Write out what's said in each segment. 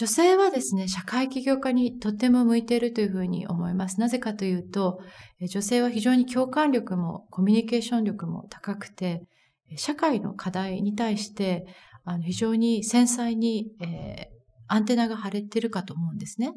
女性はですね、社会起業家にとっても向いているというふうに思います。なぜかというと、女性は非常に共感力もコミュニケーション力も高くて、社会の課題に対して、あの非常に繊細に、えー、アンテナが張れてるかと思うんですね。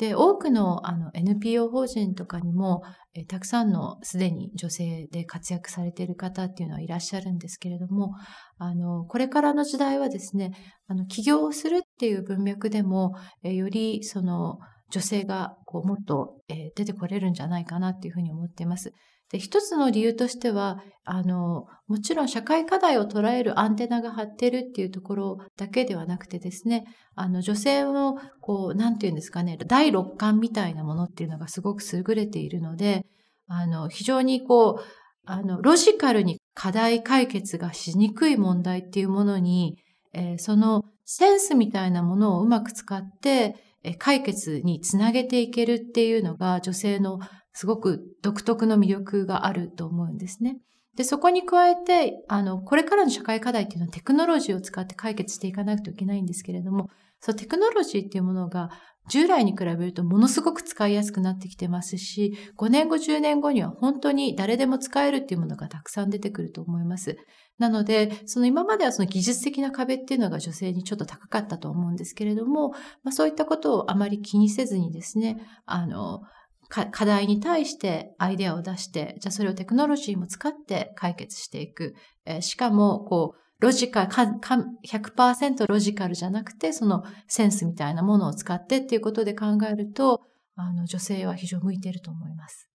で、多くのあの NPO 法人とかにも、えたくさんのすでに女性で活躍されている方っていうのはいらっしゃるんですけれども、あの、これからの時代はですね、あの、起業するっていう文脈でも、えよりその、女性がこうもっと、えー、出てこれるんじゃないかなっていうふうに思っています。で、一つの理由としては、あの、もちろん社会課題を捉えるアンテナが張ってるっていうところだけではなくてですね、あの、女性の、こう、なんて言うんですかね、第六感みたいなものっていうのがすごく優れているので、あの、非常にこう、あの、ロジカルに課題解決がしにくい問題っていうものに、えー、そのセンスみたいなものをうまく使って、解決につなげていけるっていうのが女性のすごく独特の魅力があると思うんですね。で、そこに加えて、あの、これからの社会課題っていうのはテクノロジーを使って解決していかなくてはいけないんですけれども、そテクノロジーっていうものが従来に比べるとものすごく使いやすくなってきてますし、5年後、10年後には本当に誰でも使えるっていうものがたくさん出てくると思います。なので、その今まではその技術的な壁っていうのが女性にちょっと高かったと思うんですけれども、まあ、そういったことをあまり気にせずにですね、あの、課題に対してアイデアを出して、じゃあそれをテクノロジーも使って解決していく。えー、しかも、こう、ロジカル、100%ロジカルじゃなくて、そのセンスみたいなものを使ってっていうことで考えると、あの、女性は非常に向いていると思います。